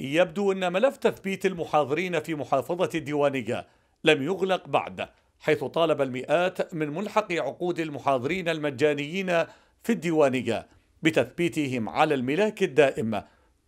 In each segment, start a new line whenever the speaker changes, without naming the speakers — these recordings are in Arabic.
يبدو أن ملف تثبيت المحاضرين في محافظة الديوانية لم يغلق بعد حيث طالب المئات من ملحق عقود المحاضرين المجانيين في الديوانية بتثبيتهم على الملاك الدائم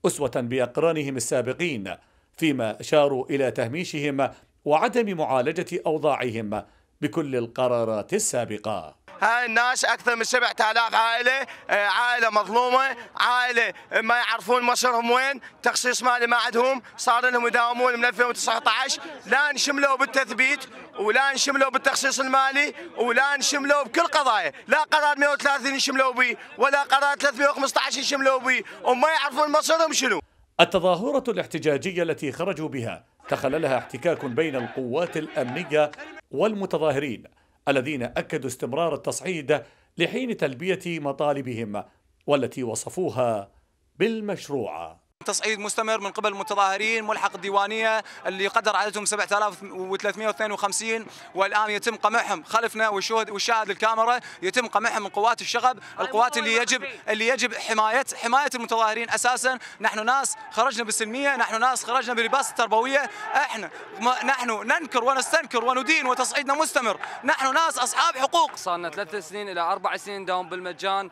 أسوة بأقرانهم السابقين فيما أشاروا إلى تهميشهم وعدم معالجة أوضاعهم بكل القرارات السابقة هاي الناس
اكثر من 7000 عائله آه، عائله مظلومه عائله ما يعرفون مصيرهم وين تخصيص مالي ما عندهم صار لهم يداومون من 2019 لا انشملوا بالتثبيت ولا انشملوا بالتخصيص المالي ولا انشملوا بكل قضايا لا قرار 130 انشملوا به ولا قرار 315 انشملوا به وما يعرفون مصيرهم شنو
التظاهرة الاحتجاجية التي خرجوا بها تخللها احتكاك بين القوات الأمنية والمتظاهرين الذين أكدوا استمرار التصعيد لحين تلبية مطالبهم والتي وصفوها بالمشروعة
تصعيد مستمر من قبل المتظاهرين ملحق الديوانيه اللي قدر عددهم 7352 والان يتم قمعهم خلفنا والشهد والشاهد الكاميرا يتم قمعهم من قوات الشغب طيب، القوات اللي يجب طيب. اللي يجب حمايه حمايه المتظاهرين اساسا نحن ناس خرجنا بالسلميه نحن ناس خرجنا بلباس التربويه احنا نحن ننكر
ونستنكر وندين وتصعيدنا مستمر نحن ناس اصحاب حقوق صارنا ثلاث سنين الى اربع سنين داوم بالمجان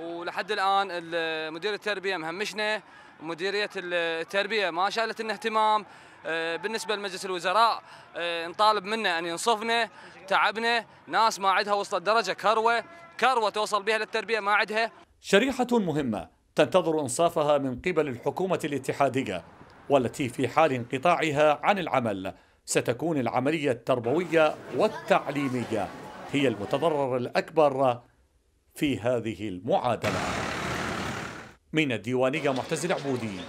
ولحد الان مدير التربيه مهمشنا مديريه التربيه ما شالت لنا اهتمام آه، بالنسبه لمجلس الوزراء آه، نطالب منه ان ينصفنا تعبنا ناس ما عندها وصلت درجه كروه كروه توصل بها للتربيه ما عندها
شريحه مهمه تنتظر انصافها من قبل الحكومه الاتحاديه والتي في حال انقطاعها عن العمل ستكون العمليه التربويه والتعليميه هي المتضرر الاكبر في هذه المعادلة من الديوانية معتز العبودي